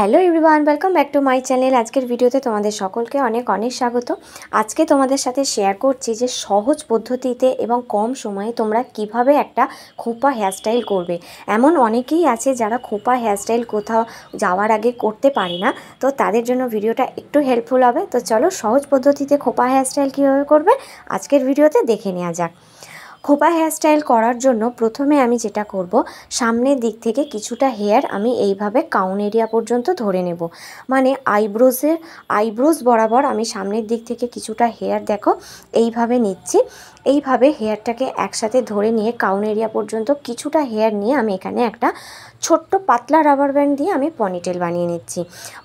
hello everyone welcome back to my channel আজকের ভিডিওতে তোমাদের সকলকে অনেক অনেক স্বাগত আজকে তোমাদের সাথে শেয়ার করছি যে সহজ পদ্ধতিতে এবং কম সময়ে তোমরা কিভাবে একটা খোপা হেয়ারস্টাইল করবে এমন অনেকেই আছে যারা খোপা হেয়ারস্টাইল কোথাও যাওয়ার আগে করতে পারে না তো তাদের জন্য ভিডিওটা একটু হেল্পফুল হবে তো চলো সহজ পদ্ধতিতে খোপা হেয়ারস্টাইল কীভাবে করবে আজকের ভিডিওতে দেখে নেওয়া যাক খোপা হেয়ারস্টাইল করার জন্য প্রথমে আমি যেটা করব সামনের দিক থেকে কিছুটা হেয়ার আমি এইভাবে কাউন এরিয়া পর্যন্ত ধরে নেব মানে আইব্রোজের আইব্রোজ বরাবর আমি সামনের দিক থেকে কিছুটা হেয়ার দেখো এইভাবে নিচ্ছি এইভাবে হেয়ারটাকে একসাথে ধরে নিয়ে কাউন এরিয়া পর্যন্ত কিছুটা হেয়ার নিয়ে আমি এখানে একটা ছোট্ট পাতলা রাবার ব্যান্ড দিয়ে আমি পনিটেল বানিয়ে নিচ্ছি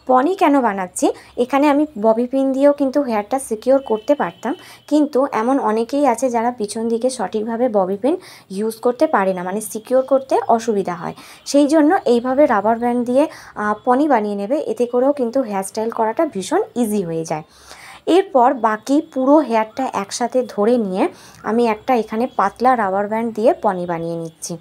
পনি কেন বানাচ্ছি এখানে আমি ববি পিন দিয়েও কিন্তু হেয়ারটা সিকিওর করতে পারতাম কিন্তু এমন অনেকেই আছে যারা পিছন দিকে সঠিকভাবে সেইভাবে ববি পিন ইউজ করতে পারে না মানে সিকিওর করতে অসুবিধা হয় সেই জন্য এইভাবে রাবার ব্যান্ড দিয়ে পনি বানিয়ে নেবে এতে করেও কিন্তু হেয়ারস্টাইল করাটা ভীষণ ইজি হয়ে যায় এরপর বাকি পুরো হেয়ারটা একসাথে ধরে নিয়ে আমি একটা এখানে পাতলা রাবার ব্যান্ড দিয়ে পনি বানিয়ে নিচ্ছি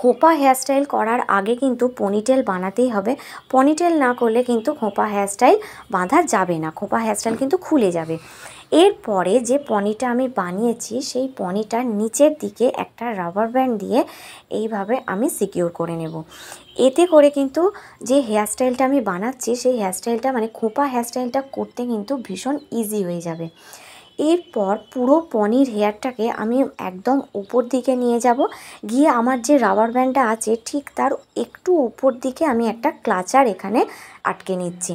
খোপা হেয়ারস্টাইল করার আগে কিন্তু পনিটেল বানাতেই হবে পনিটেল না করলে কিন্তু খোপা হেয়ারস্টাইল বাঁধা যাবে না খোপা হেয়ারস্টাইল কিন্তু খুলে যাবে এরপরে যে পনিটা আমি বানিয়েছি সেই পনিটার নিচের দিকে একটা রাবার ব্যান্ড দিয়ে এইভাবে আমি সিকিউর করে নেব এতে করে কিন্তু যে হেয়ারস্টাইলটা আমি বানাচ্ছি সেই হেয়ারস্টাইলটা মানে খোপা হেয়ারস্টাইলটা করতে কিন্তু ভীষণ ইজি হয়ে যাবে এরপর পুরো পনির হেয়ারটাকে আমি একদম উপর দিকে নিয়ে যাব গিয়ে আমার যে রাবার ব্যান্ডটা আছে ঠিক তার একটু উপর দিকে আমি একটা ক্লাচার এখানে আটকে নিচ্ছি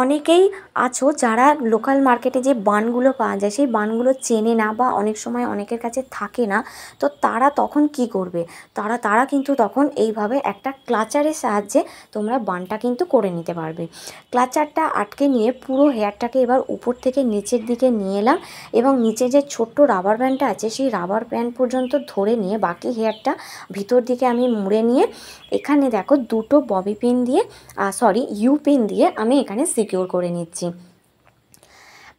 অনেকেই আছো যারা লোকাল মার্কেটে যে বানগুলো পাওয়া যায় সেই বানগুলো চেনে না বা অনেক সময় অনেকের কাছে থাকে না তো তারা তখন কি করবে তারা তারা কিন্তু তখন এইভাবে একটা ক্লাচারের সাহায্যে তোমরা বানটা কিন্তু করে নিতে পারবে ক্লাচারটা আটকে নিয়ে পুরো হেয়ারটাকে এবার উপর থেকে নিচের দিকে নিয়ে এলাম এবং নিচে যে ছোট্ট রাবার ব্যান্ডটা আছে সেই রাবার ব্যান্ড পর্যন্ত ধরে নিয়ে বাকি হেয়ারটা ভিতর দিকে আমি মুড়ে নিয়ে এখানে দেখো দুটো ববি পিন দিয়ে সরি ইউ পিন দিয়ে আমি এখানে সিকিউর করে নিচ্ছি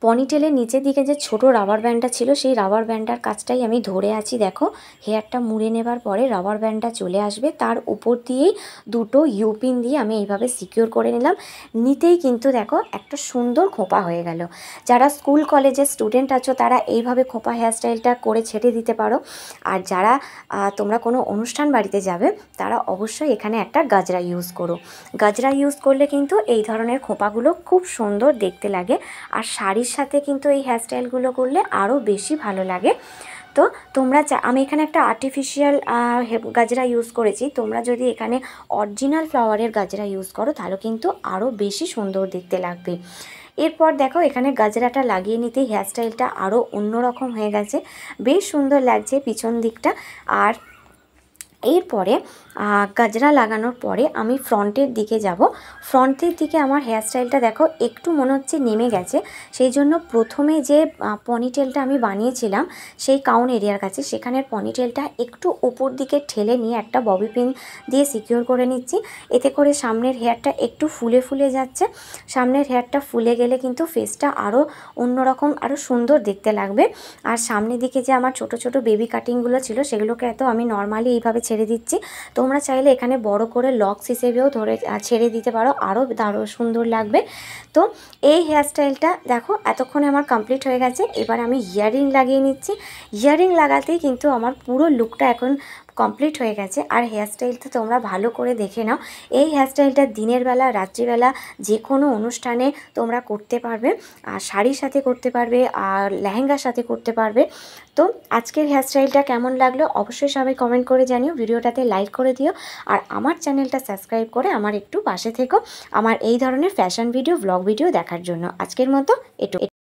পনিটেলের নিচের দিকে যে ছোট রাবার ব্যান্ডটা ছিল সেই রাবার ব্যান্ডটার কাজটাই আমি ধরে আছি দেখো হেয়ারটা মুড়ে নেবার পরে রাবার ব্যান্ডটা চলে আসবে তার উপর দিয়েই দুটো ইউপিন দিয়ে আমি এইভাবে সিকিওর করে নিলাম নিতেই কিন্তু দেখো একটা সুন্দর খোঁপা হয়ে গেল যারা স্কুল কলেজের স্টুডেন্ট আছো তারা এইভাবে খোঁপা হেয়ারস্টাইলটা করে ছেটে দিতে পারো আর যারা তোমরা কোনো অনুষ্ঠান বাড়িতে যাবে তারা অবশ্যই এখানে একটা গাজরা ইউজ করো গাজরা ইউজ করলে কিন্তু এই ধরনের খোঁপাগুলো খুব সুন্দর দেখতে লাগে আর শাড়ির সাথে কিন্তু এই হেয়ারস্টাইলগুলো করলে আরও বেশি ভালো লাগে তো তোমরা চা আমি এখানে একটা আর্টিফিশিয়াল গাজরা ইউজ করেছি তোমরা যদি এখানে অরিজিনাল ফ্লাওয়ারের গাজরা ইউজ করো তাহলে কিন্তু আরও বেশি সুন্দর দেখতে লাগবে এরপর দেখো এখানে গাজরাটা লাগিয়ে নিতে হেয়ারস্টাইলটা আরও অন্যরকম হয়ে গেছে বেশ সুন্দর লাগছে পিছন দিকটা আর এরপরে গাজরা লাগানোর পরে আমি ফ্রন্টের দিকে যাব ফ্রন্টের দিকে আমার হেয়ারস্টাইলটা দেখো একটু মনে হচ্ছে নেমে গেছে সেই জন্য প্রথমে যে পনিটেলটা আমি বানিয়েছিলাম সেই কাউন এরিয়ার কাছে সেখানের পনিটেলটা একটু উপর দিকে ঠেলে নিয়ে একটা ববি পিন দিয়ে সিকিওর করে নিচ্ছি এতে করে সামনের হেয়ারটা একটু ফুলে ফুলে যাচ্ছে সামনের হেয়ারটা ফুলে গেলে কিন্তু ফেসটা আরও অন্যরকম আরও সুন্দর দেখতে লাগবে আর সামনের দিকে যে আমার ছোট ছোট বেবি কাটিংগুলো ছিল সেগুলোকে এত আমি নর্মালি এইভাবে ছেড়ে দিচ্ছি তোমরা চাইলে এখানে বড় করে লক্স হিসেবেও ধরে ছেড়ে দিতে পারো আরও দারুণ সুন্দর লাগবে তো এই হেয়ারস্টাইলটা দেখো এতক্ষণে আমার কমপ্লিট হয়ে গেছে এবার আমি ইয়াররিং লাগিয়ে নিচ্ছি ইয়াররিং লাগাতেই কিন্তু আমার পুরো লুকটা এখন কমপ্লিট হয়ে গেছে আর হেয়ার স্টাইলটা তোমরা ভালো করে দেখে নাও এই হেয়ারস্টাইলটা দিনের বেলা রাত্রিবেলা যে কোনো অনুষ্ঠানে তোমরা করতে পারবে আর শাড়ির সাথে করতে পারবে আর লেহেঙ্গার সাথে করতে পারবে তো আজকের হেয়ারস্টাইলটা কেমন লাগলো অবশ্যই সবাই কমেন্ট করে জানিও ভিডিওটাতে লাইক করে দিও আর আমার চ্যানেলটা সাবস্ক্রাইব করে আমার একটু পাশে থেকো আমার এই ধরনের ফ্যাশন ভিডিও ব্লগ ভিডিও দেখার জন্য আজকের মতো এটু